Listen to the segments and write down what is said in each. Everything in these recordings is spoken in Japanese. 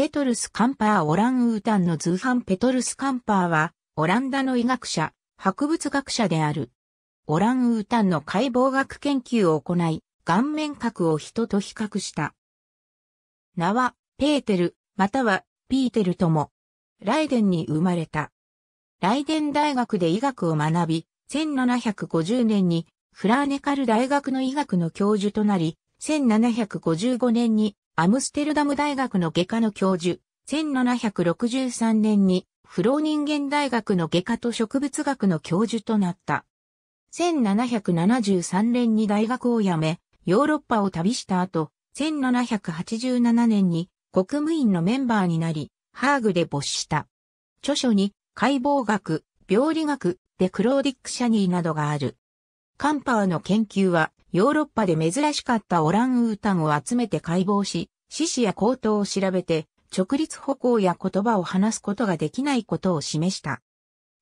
ペトルス・カンパーオランウータンの通販ペトルス・カンパーは、オランダの医学者、博物学者である。オランウータンの解剖学研究を行い、顔面核を人と比較した。名は、ペーテル、または、ピーテルとも、ライデンに生まれた。ライデン大学で医学を学び、1750年に、フラーネカル大学の医学の教授となり、1755年にアムステルダム大学の外科の教授、1763年にフロー人間大学の外科と植物学の教授となった。1773年に大学を辞め、ヨーロッパを旅した後、1787年に国務院のメンバーになり、ハーグで没した。著書に解剖学、病理学、でクローディック・シャニーなどがある。カンパーの研究はヨーロッパで珍しかったオランウータンを集めて解剖し、死死や口頭を調べて、直立歩行や言葉を話すことができないことを示した。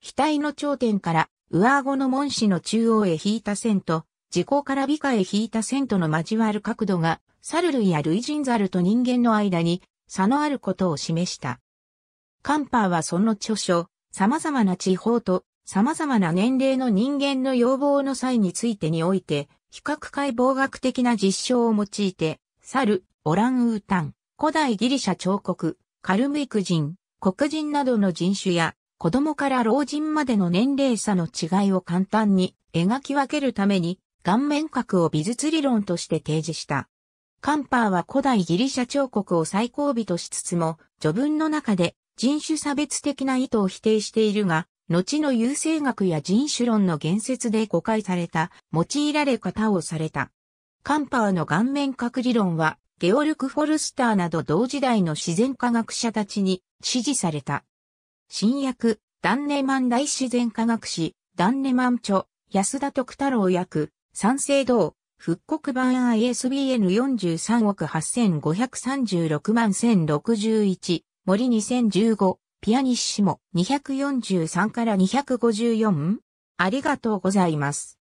額の頂点から上顎の門歯の中央へ引いた線と、時効から美化へ引いた線との交わる角度が、猿類や類人猿と人間の間に差のあることを示した。カンパーはその著書、様々な地方と様々な年齢の人間の要望の際についてにおいて、比較解剖学的な実証を用いて、猿、オランウータン、古代ギリシャ彫刻、カルムイク人、黒人などの人種や、子供から老人までの年齢差の違いを簡単に描き分けるために、顔面核を美術理論として提示した。カンパーは古代ギリシャ彫刻を最後尾としつつも、序文の中で人種差別的な意図を否定しているが、後の優生学や人種論の言説で誤解された、用いられ方をされた。カンパーの顔面核理論は、ゲオルク・フォルスターなど同時代の自然科学者たちに支持された。新訳、ダンネマン大自然科学史、ダンネマン著、安田徳太郎役、三省堂、復刻版 ISBN 43億8536万1061、森2015。ピアニッシモ243から254ありがとうございます。